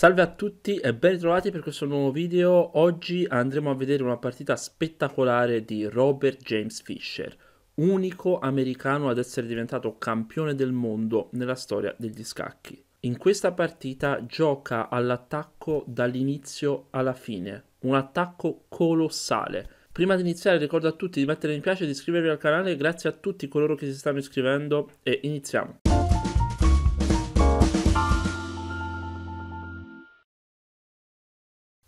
Salve a tutti e ben ritrovati per questo nuovo video. Oggi andremo a vedere una partita spettacolare di Robert James Fisher, unico americano ad essere diventato campione del mondo nella storia degli scacchi. In questa partita gioca all'attacco dall'inizio alla fine, un attacco colossale. Prima di iniziare ricordo a tutti di mettere mi piace e di iscrivervi al canale, grazie a tutti coloro che si stanno iscrivendo e iniziamo.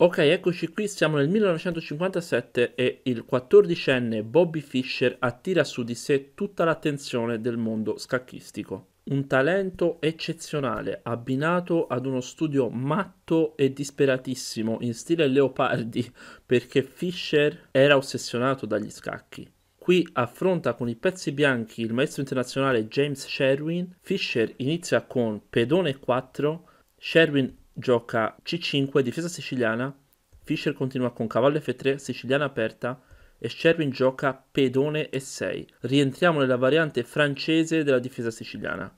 Ok, eccoci qui, siamo nel 1957 e il 14enne Bobby Fischer attira su di sé tutta l'attenzione del mondo scacchistico. Un talento eccezionale, abbinato ad uno studio matto e disperatissimo in stile Leopardi, perché Fischer era ossessionato dagli scacchi. Qui affronta con i pezzi bianchi il maestro internazionale James Sherwin, Fischer inizia con pedone 4, Sherwin gioca C5 difesa siciliana, Fischer continua con cavallo F3 siciliana aperta e Sherwin gioca pedone E6. Rientriamo nella variante francese della difesa siciliana.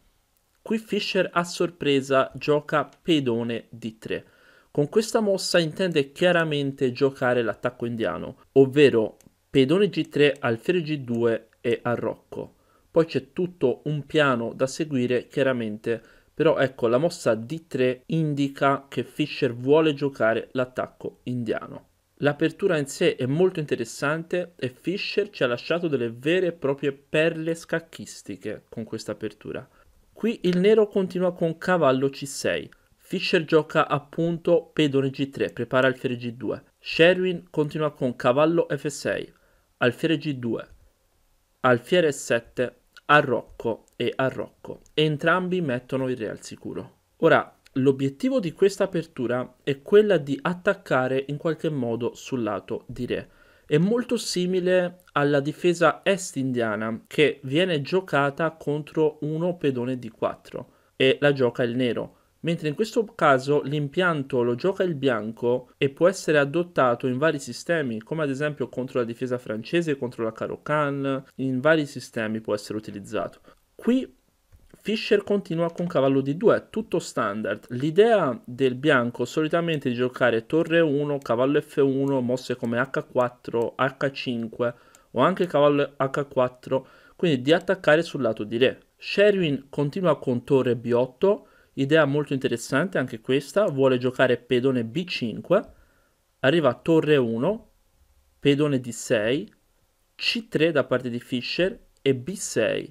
Qui Fischer a sorpresa gioca pedone D3. Con questa mossa intende chiaramente giocare l'attacco indiano, ovvero pedone G3, alfiere G2 e arrocco. Poi c'è tutto un piano da seguire chiaramente però ecco, la mossa D3 indica che Fischer vuole giocare l'attacco indiano. L'apertura in sé è molto interessante e Fischer ci ha lasciato delle vere e proprie perle scacchistiche con questa apertura. Qui il nero continua con cavallo C6. Fischer gioca appunto pedone G3, prepara alfiere G2. Sherwin continua con cavallo F6, alfiere G2, alfiere 7 a Rocco e a Rocco, entrambi mettono il re al sicuro. Ora, l'obiettivo di questa apertura è quella di attaccare in qualche modo sul lato di re. È molto simile alla difesa est indiana che viene giocata contro uno pedone di 4 e la gioca il nero mentre in questo caso l'impianto lo gioca il bianco e può essere adottato in vari sistemi, come ad esempio contro la difesa francese, contro la Karokan, in vari sistemi può essere utilizzato. Qui Fischer continua con cavallo d 2, tutto standard. L'idea del bianco solitamente è di giocare torre 1, cavallo F1, mosse come H4, H5 o anche cavallo H4, quindi di attaccare sul lato di re. Sherwin continua con torre B8, Idea molto interessante anche questa, vuole giocare pedone b5, arriva a torre 1, pedone d6, c3 da parte di Fischer e b6.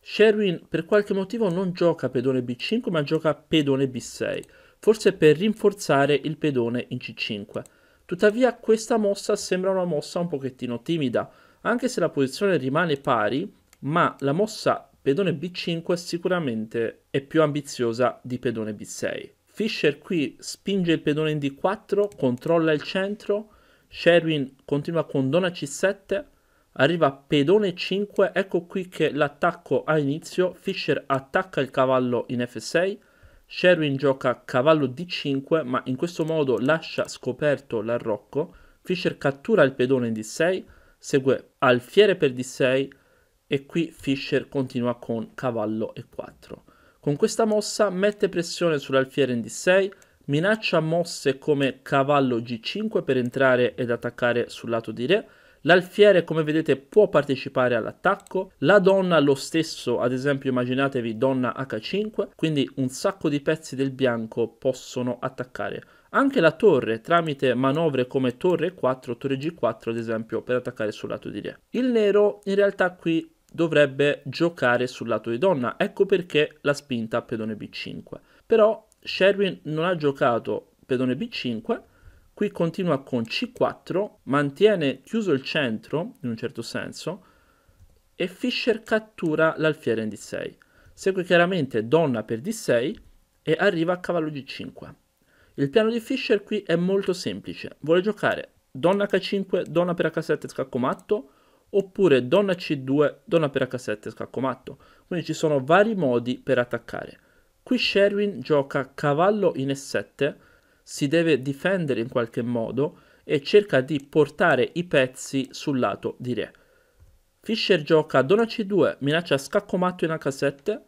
Sherwin per qualche motivo non gioca pedone b5 ma gioca pedone b6, forse per rinforzare il pedone in c5. Tuttavia questa mossa sembra una mossa un pochettino timida, anche se la posizione rimane pari, ma la mossa pedone B5 sicuramente è più ambiziosa di pedone B6. Fischer qui spinge il pedone in D4, controlla il centro, Sherwin continua con donna C7, arriva pedone 5, ecco qui che l'attacco ha inizio, Fischer attacca il cavallo in F6, Sherwin gioca cavallo D5 ma in questo modo lascia scoperto l'arrocco, Fischer cattura il pedone in D6, segue alfiere per D6, e qui Fischer continua con cavallo e4. Con questa mossa mette pressione sull'alfiere in d6, minaccia mosse come cavallo g5 per entrare ed attaccare sul lato di re, l'alfiere come vedete può partecipare all'attacco, la donna lo stesso, ad esempio immaginatevi donna h5, quindi un sacco di pezzi del bianco possono attaccare. Anche la torre tramite manovre come torre 4, torre g4 ad esempio per attaccare sul lato di re. Il nero in realtà qui dovrebbe giocare sul lato di donna, ecco perché la spinta a pedone B5. Però Sherwin non ha giocato pedone B5, qui continua con C4, mantiene chiuso il centro, in un certo senso, e Fischer cattura l'alfiere in D6. Segue chiaramente donna per D6 e arriva a cavallo G5. Il piano di Fischer qui è molto semplice, vuole giocare donna H5, donna per H7 scacco matto, oppure donna c2, donna per h7, scacco matto. Quindi ci sono vari modi per attaccare. Qui Sherwin gioca cavallo in e7, si deve difendere in qualche modo e cerca di portare i pezzi sul lato di re. Fischer gioca donna c2, minaccia scacco matto in h7,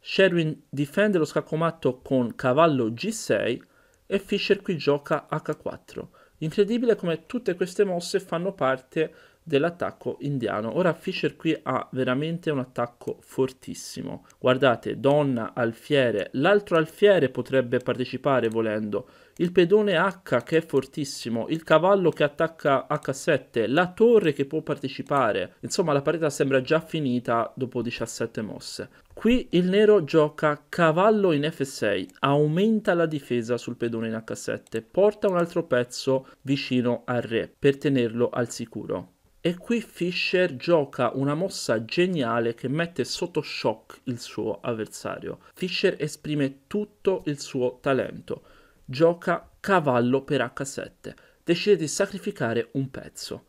Sherwin difende lo scacco matto con cavallo g6 e Fischer qui gioca h4. Incredibile come tutte queste mosse fanno parte dell'attacco indiano. Ora Fischer qui ha veramente un attacco fortissimo. Guardate, donna, alfiere, l'altro alfiere potrebbe partecipare volendo, il pedone H che è fortissimo, il cavallo che attacca H7, la torre che può partecipare. Insomma, la partita sembra già finita dopo 17 mosse. Qui il nero gioca cavallo in F6, aumenta la difesa sul pedone in H7, porta un altro pezzo vicino al re per tenerlo al sicuro. E qui Fischer gioca una mossa geniale che mette sotto shock il suo avversario. Fischer esprime tutto il suo talento. Gioca cavallo per H7. Decide di sacrificare un pezzo.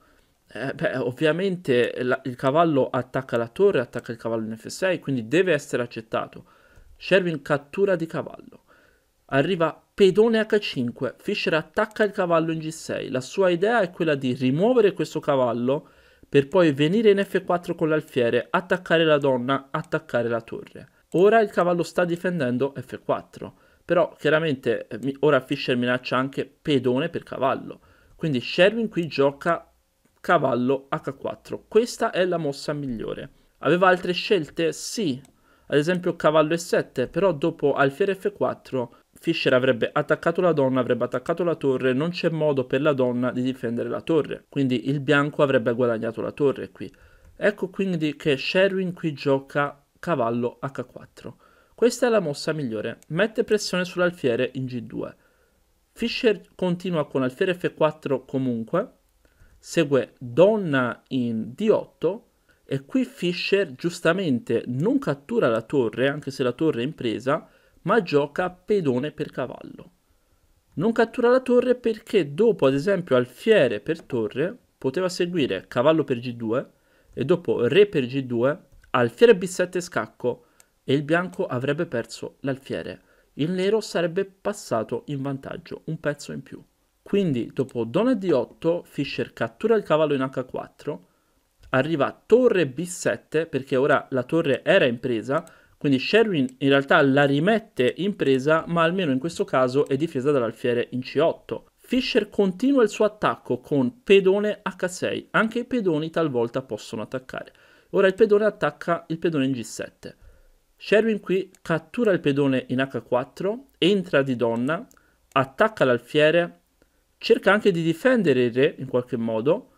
Eh, beh, ovviamente la, il cavallo attacca la torre, attacca il cavallo in F6, quindi deve essere accettato. Sherwin cattura di cavallo. Arriva Pedone H5, Fischer attacca il cavallo in G6. La sua idea è quella di rimuovere questo cavallo per poi venire in F4 con l'alfiere, attaccare la donna, attaccare la torre. Ora il cavallo sta difendendo F4, però chiaramente eh, ora Fischer minaccia anche pedone per cavallo. Quindi Sherwin qui gioca cavallo H4. Questa è la mossa migliore. Aveva altre scelte? Sì. Ad esempio cavallo E7, però dopo alfiere F4 Fisher avrebbe attaccato la donna, avrebbe attaccato la torre, non c'è modo per la donna di difendere la torre, quindi il bianco avrebbe guadagnato la torre qui. Ecco quindi che Sherwin qui gioca cavallo h4. Questa è la mossa migliore, mette pressione sull'alfiere in g2. Fischer continua con alfiere f4 comunque, segue donna in d8 e qui Fischer giustamente non cattura la torre, anche se la torre è in presa, ma gioca pedone per cavallo. Non cattura la torre perché dopo ad esempio alfiere per torre poteva seguire cavallo per g2 e dopo re per g2 alfiere b7 scacco e il bianco avrebbe perso l'alfiere. Il nero sarebbe passato in vantaggio, un pezzo in più. Quindi dopo donna d8 Fischer cattura il cavallo in h4 arriva torre b7 perché ora la torre era in presa quindi Sherwin in realtà la rimette in presa, ma almeno in questo caso è difesa dall'alfiere in C8. Fischer continua il suo attacco con pedone H6, anche i pedoni talvolta possono attaccare. Ora il pedone attacca il pedone in G7. Sherwin qui cattura il pedone in H4, entra di donna, attacca l'alfiere, cerca anche di difendere il re in qualche modo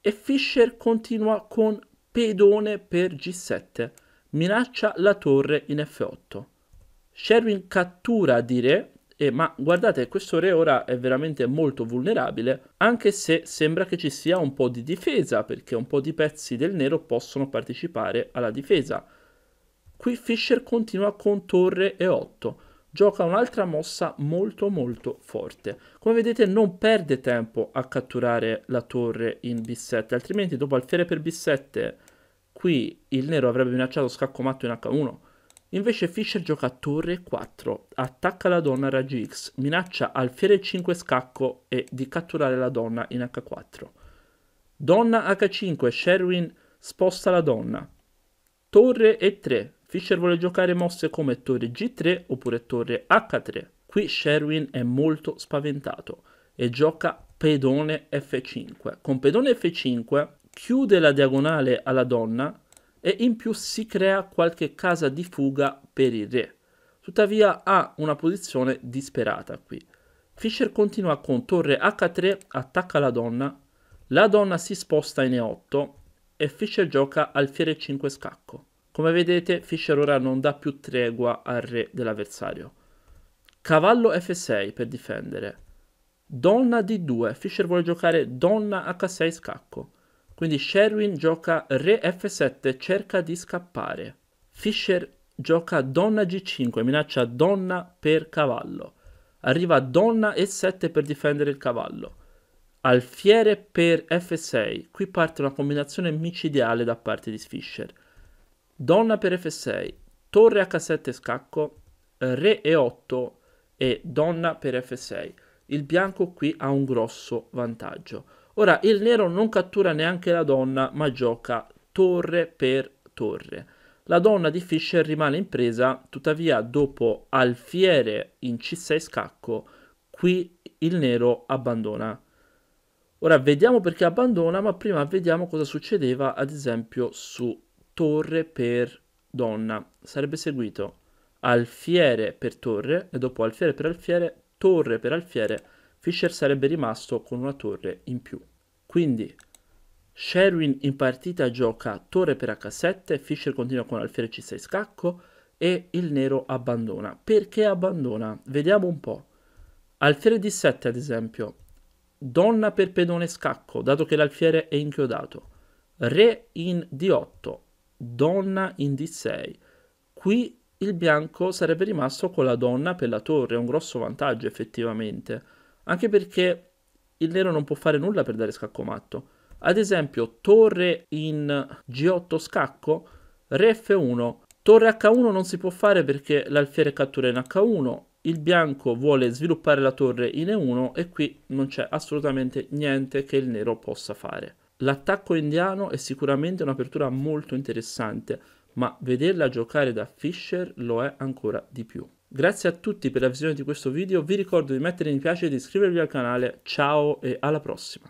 e Fischer continua con pedone per G7 minaccia la torre in F8. Sherwin cattura di re, e, ma guardate questo re ora è veramente molto vulnerabile, anche se sembra che ci sia un po' di difesa, perché un po' di pezzi del nero possono partecipare alla difesa. Qui Fischer continua con torre E8, gioca un'altra mossa molto molto forte. Come vedete non perde tempo a catturare la torre in B7, altrimenti dopo alfiere per B7 Qui il nero avrebbe minacciato scacco matto in H1. Invece Fischer gioca a torre 4, attacca la donna a raggi X, minaccia alfiere 5 scacco e di catturare la donna in H4. Donna H5, Sherwin sposta la donna. Torre E3, Fischer vuole giocare mosse come torre G3 oppure torre H3. Qui Sherwin è molto spaventato e gioca pedone F5. Con pedone F5 chiude la diagonale alla donna e in più si crea qualche casa di fuga per il re. Tuttavia ha una posizione disperata qui. Fischer continua con torre h3, attacca la donna, la donna si sposta in e8 e Fischer gioca alfiere 5 scacco. Come vedete Fischer ora non dà più tregua al re dell'avversario. Cavallo f6 per difendere. Donna d2, Fischer vuole giocare donna h6 scacco. Quindi Sherwin gioca re f7, cerca di scappare. Fischer gioca donna g5, minaccia donna per cavallo. Arriva donna e7 per difendere il cavallo. Alfiere per f6, qui parte una combinazione micidiale da parte di Fischer. Donna per f6, torre h7 scacco, re e8 e donna per f6. Il bianco qui ha un grosso vantaggio. Ora, il nero non cattura neanche la donna, ma gioca torre per torre. La donna di Fischer rimane in presa, tuttavia dopo alfiere in c6 scacco, qui il nero abbandona. Ora vediamo perché abbandona, ma prima vediamo cosa succedeva ad esempio su torre per donna. Sarebbe seguito alfiere per torre e dopo alfiere per alfiere, torre per alfiere, Fischer sarebbe rimasto con una torre in più. Quindi Sherwin in partita gioca torre per H7, Fischer continua con alfiere C6 scacco e il nero abbandona. Perché abbandona? Vediamo un po'. Alfiere D7 ad esempio, donna per pedone scacco, dato che l'alfiere è inchiodato. Re in D8, donna in D6. Qui il bianco sarebbe rimasto con la donna per la torre, un grosso vantaggio effettivamente, anche perché il nero non può fare nulla per dare scacco matto. Ad esempio, torre in G8 scacco, re F1. Torre H1 non si può fare perché l'alfiere cattura in H1, il bianco vuole sviluppare la torre in E1 e qui non c'è assolutamente niente che il nero possa fare. L'attacco indiano è sicuramente un'apertura molto interessante, ma vederla giocare da Fischer lo è ancora di più. Grazie a tutti per la visione di questo video, vi ricordo di mettere mi piace e di iscrivervi al canale, ciao e alla prossima!